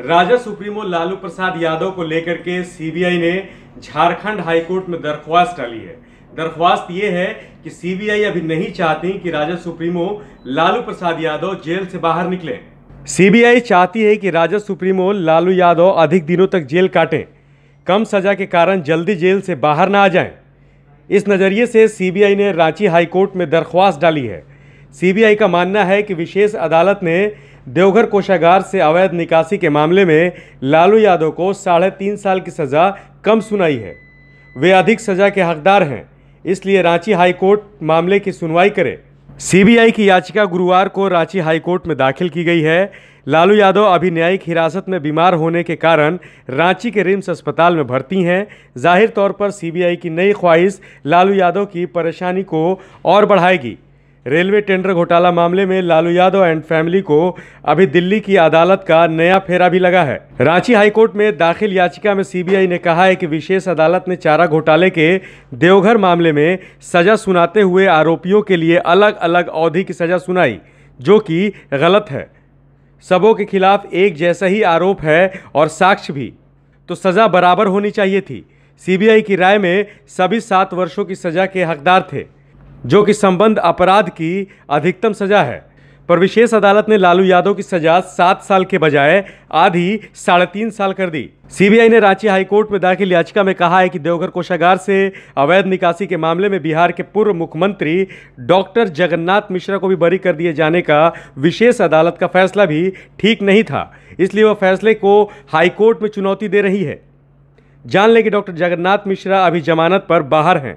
Rajad supremo Lalu Prasad Yadav को लेकर के सीबीआई ने झारखंड हाईकोर्ट में दरख्वास्त डाली है दरख्वास्त ये है कि सीबीआई अभी नहीं चाहती कि राजद सुप्रीमो लालू प्रसाद यादव जेल से बाहर निकले सीबीआई चाहती है कि राजद सुप्रीमो लालू यादव अधिक दिनों तक जेल काटें कम सजा के कारण जल्दी जेल से बाहर ना आ जाए इस नज़रिए से सीबीआई ने रांची हाईकोर्ट में दरख्वास्त डाली है सीबीआई का मानना है कि विशेष अदालत ने देवघर कोषागार से अवैध निकासी के मामले में लालू यादव को साढ़े तीन साल की सज़ा कम सुनाई है वे अधिक सज़ा के हकदार हैं इसलिए रांची हाईकोर्ट मामले की सुनवाई करे सीबीआई की याचिका गुरुवार को रांची हाईकोर्ट में दाखिल की गई है लालू यादव अभी न्यायिक हिरासत में बीमार होने के कारण रांची के रिम्स अस्पताल में भर्ती हैं जाहिर तौर पर सीबीआई की नई ख्वाहिश लालू यादव की परेशानी को और बढ़ाएगी रेलवे टेंडर घोटाला मामले में लालू यादव एंड फैमिली को अभी दिल्ली की अदालत का नया फेरा भी लगा है रांची हाईकोर्ट में दाखिल याचिका में सीबीआई ने कहा है कि विशेष अदालत ने चारा घोटाले के देवघर मामले में सजा सुनाते हुए आरोपियों के लिए अलग अलग अवधि की सजा सुनाई जो कि गलत है सबों के खिलाफ एक जैसा ही आरोप है और साक्ष्य भी तो सज़ा बराबर होनी चाहिए थी सीबीआई की राय में सभी सात वर्षों की सज़ा के हकदार थे जो कि संबंध अपराध की अधिकतम सजा है पर विशेष अदालत ने लालू यादव की सजा सात साल के बजाय आधी साढ़े तीन साल कर दी सीबीआई ने रांची हाईकोर्ट में दाखिल याचिका में कहा है कि देवघर कोषागार से अवैध निकासी के मामले में बिहार के पूर्व मुख्यमंत्री डॉक्टर जगन्नाथ मिश्रा को भी बरी कर दिए जाने का विशेष अदालत का फैसला भी ठीक नहीं था इसलिए वह फैसले को हाईकोर्ट में चुनौती दे रही है जान लें कि डॉक्टर जगन्नाथ मिश्रा अभी जमानत पर बाहर हैं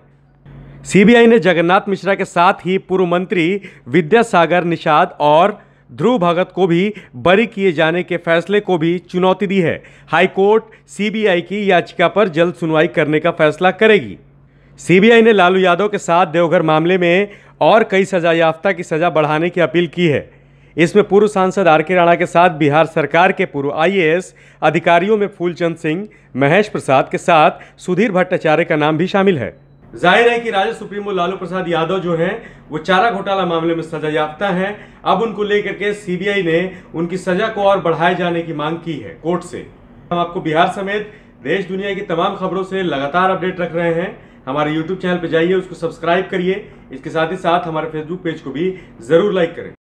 सीबीआई ने जगन्नाथ मिश्रा के साथ ही पूर्व मंत्री विद्यासागर निषाद और ध्रुव भगत को भी बरी किए जाने के फैसले को भी चुनौती दी है हाईकोर्ट सीबीआई की याचिका पर जल्द सुनवाई करने का फैसला करेगी सीबीआई ने लालू यादव के साथ देवघर मामले में और कई सजा याफ्ता की सजा बढ़ाने की अपील की है इसमें पूर्व सांसद आर के राणा के साथ बिहार सरकार के पूर्व आई अधिकारियों में फूलचंद सिंह महेश प्रसाद के साथ सुधीर भट्टाचार्य का नाम भी शामिल है जाहिर है कि राजद सुप्रीमो लालू प्रसाद यादव जो हैं वो चारा घोटाला मामले में सजा याफ्ता हैं अब उनको लेकर के सीबीआई ने उनकी सजा को और बढ़ाए जाने की मांग की है कोर्ट से हम आपको बिहार समेत देश दुनिया की तमाम खबरों से लगातार अपडेट रख रहे हैं हमारे यूट्यूब चैनल पर जाइए उसको सब्सक्राइब करिए इसके साथ ही साथ हमारे फेसबुक पेज को भी ज़रूर लाइक करें